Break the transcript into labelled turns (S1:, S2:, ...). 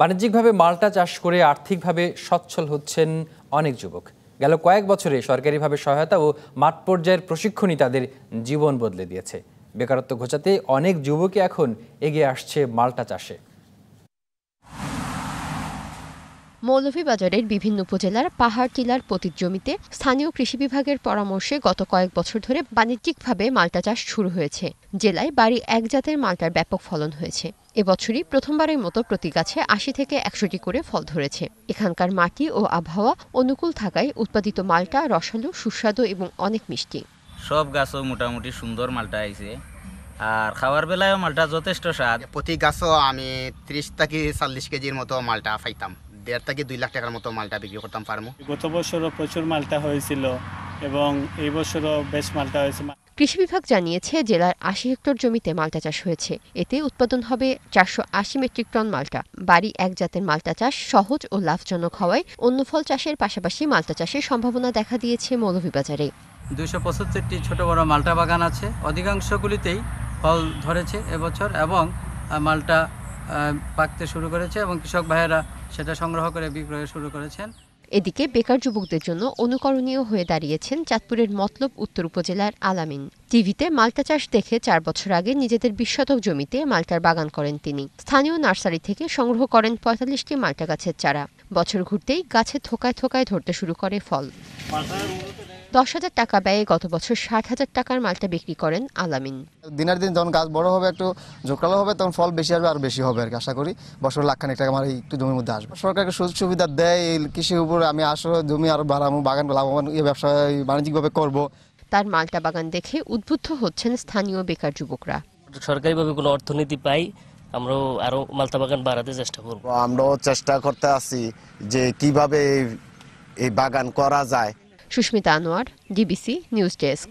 S1: বাণিজ্যিকভাবে মালটা চাষ করে আর্থিকভাবে সচ্ছল হচ্ছেন অনেক যুবক গেল কয়েক বছরে সরকারিভাবে সহায়তা ও মাঠ পর্যায়ের প্রশিক্ষণই তাদের জীবন বদলে দিয়েছে বেকারত্ব ঘোচাতে অনেক যুবকই এখন এগিয়ে আসছে মালটা চাষে
S2: মৌলভীবাজারের বিভিন্ন উপজেলার পাহাড় টিলার পতিত জমিতে স্থানীয় কৃষি বিভাগের পরামর্শে গত কয়েক বছর ধরে বাণিজ্যিকভাবে মাল্টা চাষ শুরু হয়েছে জেলায় বাড়ি এক জাতের মাল্টার ব্যাপক ফলন হয়েছে এবছরই প্রথমবারের মতো প্রতি গাছে আশি থেকে একশোটি করে ফল ধরেছে এখানকার মাটি ও আবহাওয়া অনুকূল থাকায় উৎপাদিত মালটা রসালো সুস্বাদু এবং অনেক মিষ্টি
S1: সব গাছও মোটামুটি সুন্দর মালটা আইছে আর খাওয়ার বেলায় মালটা যথেষ্ট স্বাদ প্রতি গাছও আমি ত্রিশ থেকে চল্লিশ
S3: কেজির মতো মালটা পাইতাম দেড় থেকে দুই লাখ টাকার মতো মালটা বিক্রি করতাম ফার্মও গত বছরও প্রচুর মালটা
S1: হয়েছিল এবং এই বছরও বেশ মালটা হয়েছে
S2: কৃষি বিভাগ জানিয়েছে জেলার আশি হেক্টর জমিতে মালটা চাষ হয়েছে এতে উৎপাদন হবে চারশো আশি মেট্রিক টন মালটা বাড়ি এক জাতের মালটা চাষ সহজ ও লাভজনক হওয়ায় অন্য ফল চাষের পাশাপাশি মালটা চাষের সম্ভাবনা দেখা দিয়েছে মৌলভীবাজারে
S1: দুইশো পঁচাত্তরটি ছোট বড় মালটা বাগান আছে অধিকাংশগুলিতেই ফল ধরেছে এবছর এবং মালটা পাকতে শুরু করেছে এবং কৃষক ভাইয়েরা সেটা সংগ্রহ করে বিক্রয় শুরু করেছেন
S2: এদিকে বেকার যুবকদের জন্য অনুকরণীয় হয়ে দাঁড়িয়েছেন চাঁদপুরের মতলব উত্তর উপজেলার আলামিন টিভিতে মাল্টা চাষ দেখে চার বছর আগে নিজেদের বিশ শতক জমিতে মাল্টার বাগান করেন তিনি স্থানীয় নার্সারি থেকে সংগ্রহ করেন পঁয়তাল্লিশটি মাল্টা গাছের চারা বছর ঘুরতেই গাছে থোকায় থোকায় ধরতে শুরু করে ফল দশ হাজার টাকা ব্যয়ে গত বছর ষাট হাজার টাকার মালটা বিক্রি করেন আলামিন
S3: দিনের দিন যখন গাছ বড় হবে একটু ঝোঁকালো হবে তখন ফল বেশি আসবে আর বেশি হবে আর আশা করি বছর লাখখানেক টাকা আমার একটু জমির মধ্যে আসবে সরকারকে সুযোগ সুবিধা দেয় এই কৃষির উপর আমি আসলে জমি আরো বাড়াবো বাগান লাভবান এই ব্যবসা বাণিজ্যিকভাবে করব
S2: তার মালটা বাগান দেখে উদ্বুদ্ধ হচ্ছেন স্থানীয় বেকার যুবকরা
S3: সরকারিভাবে কোনো অর্থনীতি পাই আমরাও আরো মালতা বাগান বাড়াতে চেষ্টা করব আমরাও চেষ্টা করতে আছি যে কিভাবে এই বাগান করা যায়
S2: Sushmita Anwar DBC news desk